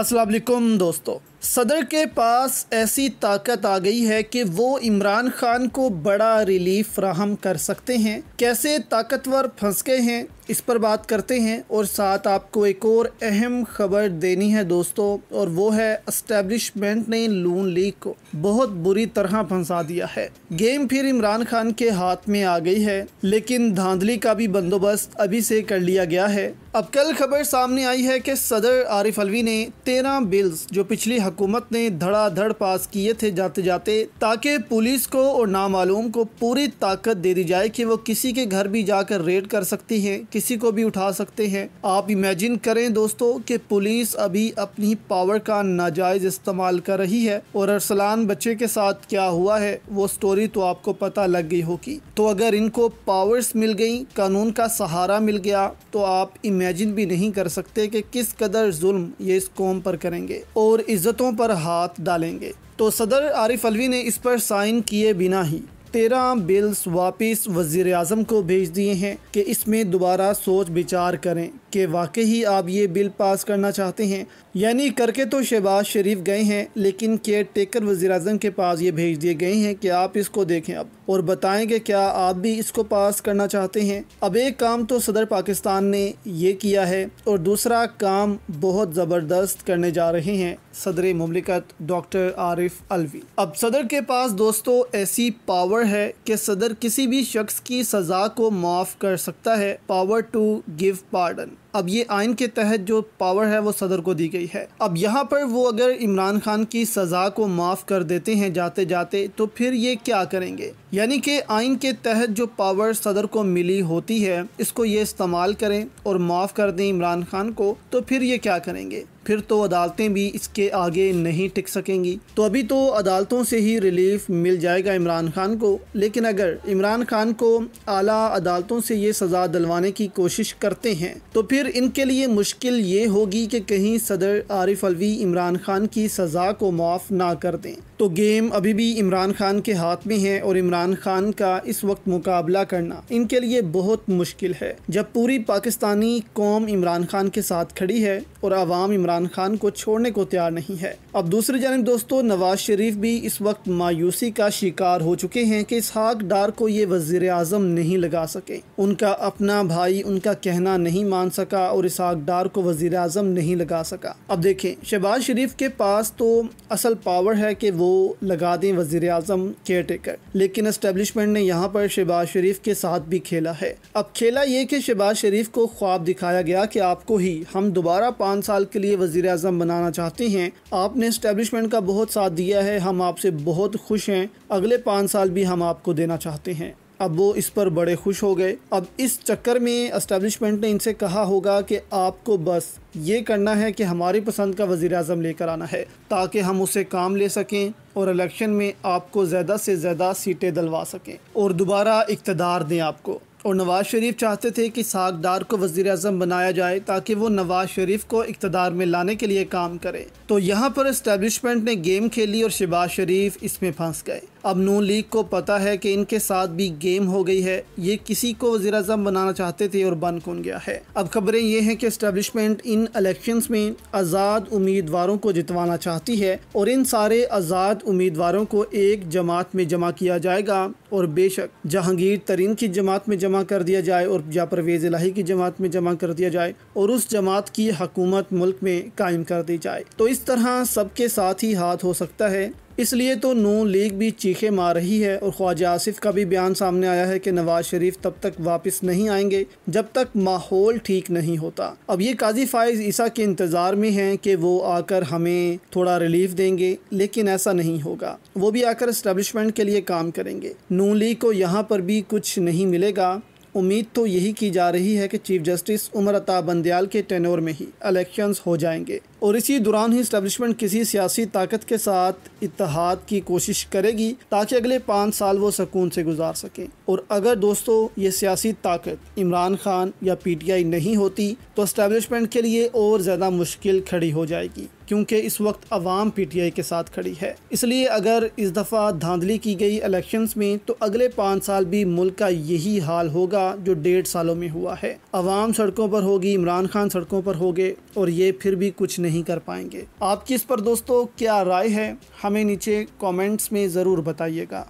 अस्सलाम दोस्तों सदर के पास ऐसी ताकत आ गई है कि वो इमरान खान को बड़ा रिलीफ फ्राहम कर सकते हैं कैसे ताकतवर फंस गए हैं इस पर बात करते हैं और साथ आपको एक और अहम खबर देनी है दोस्तों और वो है एस्टेब्लिशमेंट ने लून लीग को बहुत बुरी तरह फंसा दिया है गेम फिर इमरान खान के हाथ में आ गई है लेकिन धांधली का भी बंदोबस्त अभी से कर लिया गया है अब कल खबर सामने आई है कि सदर आरिफ अलवी ने तेरह बिल्स जो पिछली हुकूमत ने धड़ाधड़ पास किए थे जाते जाते ताकि पुलिस को और नामालूम को पूरी ताकत दे दी जाए कि वो किसी के घर भी जाकर रेड कर सकती है किसी को भी उठा सकते हैं आप इमेजिन करें दोस्तों कि पुलिस अभी अपनी पावर का नाजायज़ इस्तेमाल कर रही है और अरसलान बच्चे के साथ क्या हुआ है वो स्टोरी तो आपको पता लग गई होगी तो अगर इनको पावर्स मिल गई कानून का सहारा मिल गया तो आप इमेजिन भी नहीं कर सकते कि किस कदर जुल्म ये इस कौम पर करेंगे और इज़्ज़त शरातों पर हाथ डालेंगे तो सदर आरिफ अलवी ने इस पर साइन किए बिना ही तेरह बिल्स वापस वजीर अजम को भेज दिए हैं कि इसमें दोबारा सोच विचार करें कि वाकई ही आप ये बिल पास करना चाहते हैं यानी करके तो शहबाज शरीफ गए हैं लेकिन केयर टेकर वजी अजम के पास ये भेज दिए गए हैं कि आप इसको देखें अब और बताएं कि क्या आप भी इसको पास करना चाहते हैं अब एक काम तो सदर पाकिस्तान ने ये किया है और दूसरा काम बहुत ज़बरदस्त करने जा रहे हैं सदर ममलिकत डॉक्टर आरिफ अलवी अब सदर के पास दोस्तों ऐसी पावर है कि सदर किसी भी शख्स की सज़ा को माफ़ कर सकता है पावर टू गिव पार्डन अब ये आइन के तहत जो पावर है वो सदर को दी गई है अब यहाँ पर वो अगर इमरान खान की सज़ा को माफ़ कर देते हैं जाते जाते तो फिर ये क्या करेंगे यानी कि आइन के तहत जो पावर सदर को मिली होती है इसको ये इस्तेमाल करें और माफ़ कर दें इमरान खान को तो फिर ये क्या करेंगे फिर तो अदालतें भी इसके आगे नहीं टिक सकेंगी तो अभी तो अदालतों से ही रिलीफ मिल जाएगा इमरान खान को लेकिन अगर इमरान खान को आला अदालतों से ये सज़ा दिलवाने की कोशिश करते हैं तो फिर इनके लिए मुश्किल ये होगी कि कहीं सदर आरिफ अलवी इमरान खान की सज़ा को माफ़ ना कर दें तो गेम अभी भी इमरान खान के हाथ में है और इमरान खान का इस वक्त मुकाबला करना इनके लिए बहुत मुश्किल है जब पूरी पाकिस्तानी कौम इमरान खान के साथ खड़ी है और आवाम इमरान खान को छोड़ने को तैयार नहीं है अब दूसरी जानब दोस्तों नवाज शरीफ भी इस वक्त मायूसी का शिकार हो चुके हैं कि इसहाक डार को ये वजीर अजम नहीं लगा सके उनका अपना भाई उनका कहना नहीं मान सका और इसहाक डार को वजीर अजम नहीं लगा सका अब देखें शहबाज शरीफ के पास तो असल पावर है कि वो लगा दें वजीर अजम केयर टेकर लेकिन इस्टेब्लिशमेंट ने यहाँ पर शहबाज शरीफ के साथ भी खेला है अब खेला ये कि शहबाज शरीफ को ख्वाब दिखाया गया कि आपको ही हम दोबारा पाँच साल के लिए वजीर अजम बनाना चाहते हैं आपने इस्टेबलिशमेंट का बहुत साथ दिया है हम आपसे बहुत खुश हैं अगले पाँच साल भी हम आपको देना चाहते हैं अब वो इस पर बड़े खुश हो गए अब इस चक्कर में इस्टेबलिशमेंट ने इनसे कहा होगा कि आपको बस ये करना है कि हमारी पसंद का वज़ी अजम लेकर आना है ताकि हम उसे काम ले सकें और इलेक्शन में आपको ज़्यादा से ज़्यादा सीटें दिलवा सकें और दोबारा इकतदार दें आपको और नवाज़ शरीफ चाहते थे कि सागदार को वज़ी अजम बनाया जाए ताकि वो नवाज़ शरीफ को इकतदार में लाने के लिए काम करे तो यहाँ पर इस्टेबलिशमेंट ने गेम खेली और शहबाज शरीफ इसमें फंस गए अब नून लीग को पता है कि इनके साथ भी गेम हो गई है ये किसी को वजी अजम बनाना चाहते थे और बन कौन गया है अब खबरें ये हैं कि इस्टेबलिशमेंट इन इलेक्शंस में आज़ाद उम्मीदवारों को जितवाना चाहती है और इन सारे आज़ाद उम्मीदवारों को एक जमात में जमा किया जाएगा और बेशक जहांगीर तरीन की जमात में जमा कर दिया जाए और या परवेज़ इलाही की जमात में जमा कर दिया जाए और उस जमात की हकूमत मुल्क में कायम कर दी जाए तो इस तरह सबके साथ ही हाथ हो सकता है इसलिए तो नू लीग भी चीखे मार रही है और ख्वाजा आसिफ का भी बयान सामने आया है कि नवाज शरीफ तब तक वापस नहीं आएंगे जब तक माहौल ठीक नहीं होता अब ये काजी फायज ईसा के इंतज़ार में हैं कि वो आकर हमें थोड़ा रिलीफ देंगे लेकिन ऐसा नहीं होगा वो भी आकर इस्टेब्लिशमेंट के लिए काम करेंगे नू लीग को यहाँ पर भी कुछ नहीं मिलेगा उम्मीद तो यही की जा रही है कि चीफ जस्टिस उमर अता बंदयाल के टेनोर में ही इलेक्शंस हो जाएंगे और इसी दौरान ही इस्टबलिशमेंट किसी सियासी ताकत के साथ इतिहाद की कोशिश करेगी ताकि अगले पाँच साल वो सुकून से गुजार सकें और अगर दोस्तों ये सियासी ताकत इमरान खान या पी टी आई नहीं होती तो इस्टबलिशमेंट के लिए और ज़्यादा मुश्किल खड़ी हो जाएगी क्योंकि इस वक्त टी पीटीआई के साथ खड़ी है इसलिए अगर इस दफ़ा धांधली की गई इलेक्शंस में तो अगले पाँच साल भी मुल्क का यही हाल होगा जो डेढ़ सालों में हुआ है अवाम सड़कों पर होगी इमरान खान सड़कों पर होगे और ये फिर भी कुछ नहीं कर पाएंगे आपकी इस पर दोस्तों क्या राय है हमें नीचे कॉमेंट्स में ज़रूर बताइएगा